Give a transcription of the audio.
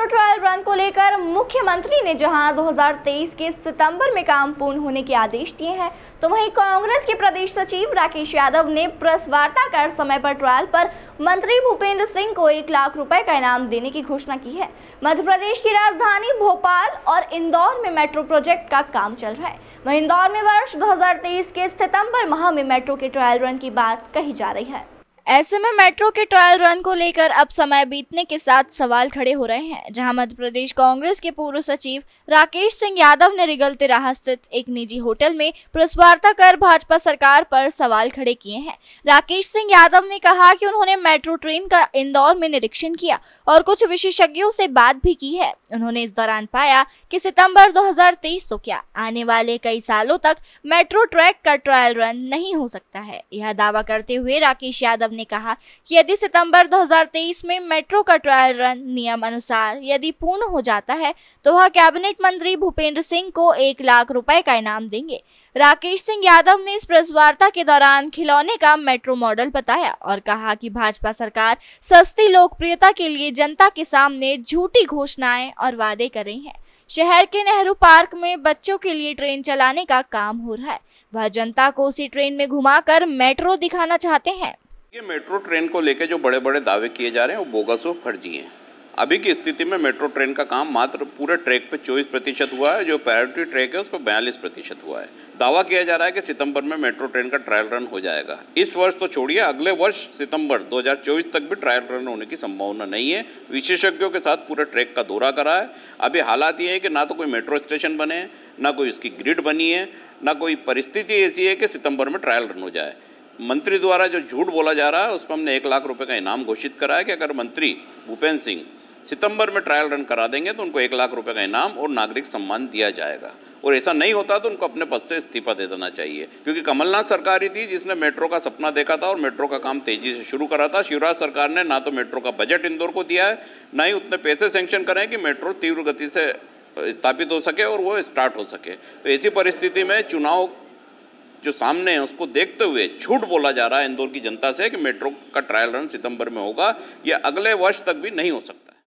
metro trial run को लेकर मुख्यमंत्री ने जहां 2023 के सितंबर में काम पूर्ण होने के आदेश दिए हैं तो वहीं कांग्रेस के प्रदेश सचिव राकेश यादव ने प्रेस वार्ता कर समय पर ट्रायल पर मंत्री भूपेंद्र सिंह को एक लाख रुपए का इनाम देने की घोषणा की है मध्य प्रदेश की राजधानी भोपाल और इंदौर में मेट्रो प्रोजेक्ट का काम चल रहा है वहीं इंदौर में वर्ष दो के सितम्बर माह में मेट्रो के ट्रायल रन की बात कही जा रही है ऐसे में मेट्रो के ट्रायल रन को लेकर अब समय बीतने के साथ सवाल खड़े हो रहे हैं जहां मध्य प्रदेश कांग्रेस के पूर्व सचिव राकेश सिंह यादव ने रिगलते राह स्थित एक निजी होटल में प्रेस वार्ता कर भाजपा सरकार पर सवाल खड़े किए हैं राकेश सिंह यादव ने कहा कि उन्होंने मेट्रो ट्रेन का इंदौर में निरीक्षण किया और कुछ विशेषज्ञों से बात भी की है उन्होंने इस दौरान पाया कि सितंबर 2023 तो क्या आने वाले कई सालों तक मेट्रो ट्रैक का ट्रायल रन नहीं हो सकता है यह दावा करते हुए राकेश यादव ने ने कहा कि यदि सितंबर 2023 में मेट्रो का ट्रायल रन नियम अनुसार यदि पूर्ण हो जाता है तो वह कैबिनेट मंत्री भूपेंद्र सिंह को एक लाख रुपए का इनाम देंगे राकेश सिंह यादव ने इस प्रेस वार्ता के दौरान खिलौने का मेट्रो मॉडल बताया और कहा कि भाजपा सरकार सस्ती लोकप्रियता के लिए जनता के सामने झूठी घोषणाएं और वादे कर रही है शहर के नेहरू पार्क में बच्चों के लिए ट्रेन चलाने का काम हो रहा है वह जनता को उसी ट्रेन में घुमाकर मेट्रो दिखाना चाहते हैं ये मेट्रो ट्रेन को लेकर जो बड़े बड़े दावे किए जा रहे हैं वो बोगस और फर्जी हैं अभी की स्थिति में मेट्रो ट्रेन का काम मात्र पूरे ट्रैक पे 24 प्रतिशत हुआ है जो प्रायोरिटी ट्रैक है उस पर बयालीस प्रतिशत हुआ है दावा किया जा रहा है कि सितंबर में मेट्रो ट्रेन का ट्रायल रन हो जाएगा इस वर्ष तो छोड़िए अगले वर्ष सितंबर 2024 तक भी ट्रायल रन होने की संभावना नहीं है विशेषज्ञों के साथ पूरे ट्रैक का दौरा करा है अभी हालात ये है कि ना तो कोई मेट्रो स्टेशन बने ना कोई उसकी ग्रिड बनी है ना कोई परिस्थिति ऐसी है कि सितंबर में ट्रायल रन हो जाए मंत्री द्वारा जो झूठ बोला जा रहा है उस पर हमने एक लाख रुपए का इनाम घोषित कराया कि अगर मंत्री भूपेंद्र सिंह सितंबर में ट्रायल रन करा देंगे तो उनको एक लाख रुपए का इनाम और नागरिक सम्मान दिया जाएगा और ऐसा नहीं होता तो उनको अपने पद से इस्तीफा दे देना चाहिए क्योंकि कमलनाथ सरकार ही थी जिसने मेट्रो का सपना देखा था और मेट्रो का काम तेजी से शुरू करा था शिवराज सरकार ने ना तो मेट्रो का बजट इंदौर को दिया है ना ही उतने पैसे सेंक्शन करें कि मेट्रो तीव्र गति से स्थापित हो सके और वो स्टार्ट हो सके तो ऐसी परिस्थिति में चुनाव जो सामने है उसको देखते हुए झूठ बोला जा रहा है इंदौर की जनता से कि मेट्रो का ट्रायल रन सितंबर में होगा यह अगले वर्ष तक भी नहीं हो सकता